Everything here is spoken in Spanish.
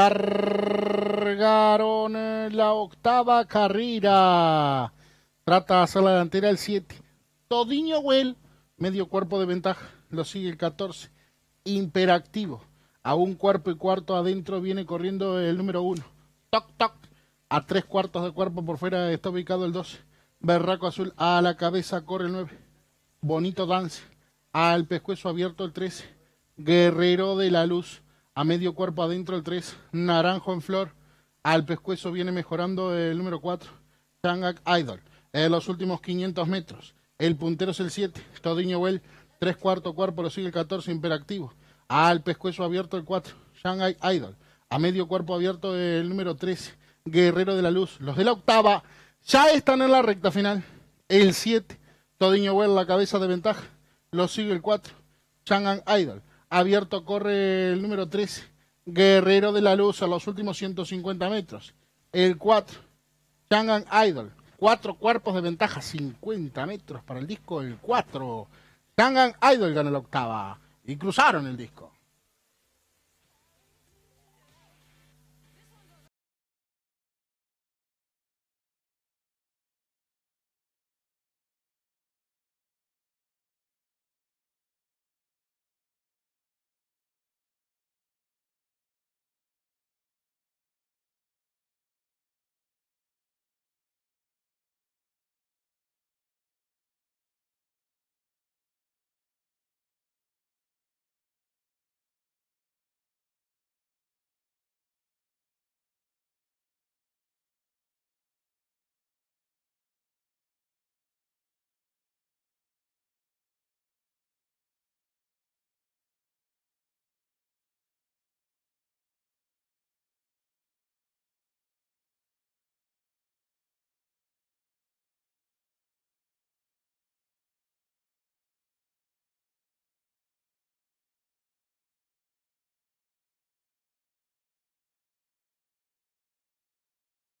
Cargaron la octava carrera. Trata de hacer la delantera el 7. Todinho Well, medio cuerpo de ventaja, lo sigue el 14. Imperactivo, a un cuerpo y cuarto adentro viene corriendo el número 1. Toc, toc, a tres cuartos de cuerpo por fuera está ubicado el 12. Berraco Azul, a la cabeza corre el 9. Bonito Dance, al pescuezo abierto el 13. Guerrero de la Luz a medio cuerpo adentro el 3, Naranjo en flor, al pescuezo viene mejorando el número 4, Changak Idol, en los últimos 500 metros, el puntero es el 7, Todinho Well, 3 cuarto cuerpo lo sigue el 14, Imperactivo, al pescuezo abierto el 4, Shanghai Idol, a medio cuerpo abierto el número 13, Guerrero de la Luz, los de la octava ya están en la recta final, el 7, Todiño Well la cabeza de ventaja, lo sigue el 4, Shanghai Idol, Abierto corre el número tres, Guerrero de la Luz, a los últimos 150 metros. El 4, Shangan Idol. Cuatro cuerpos de ventaja, 50 metros para el disco. El 4, Shangan Idol gana la octava. Y cruzaron el disco.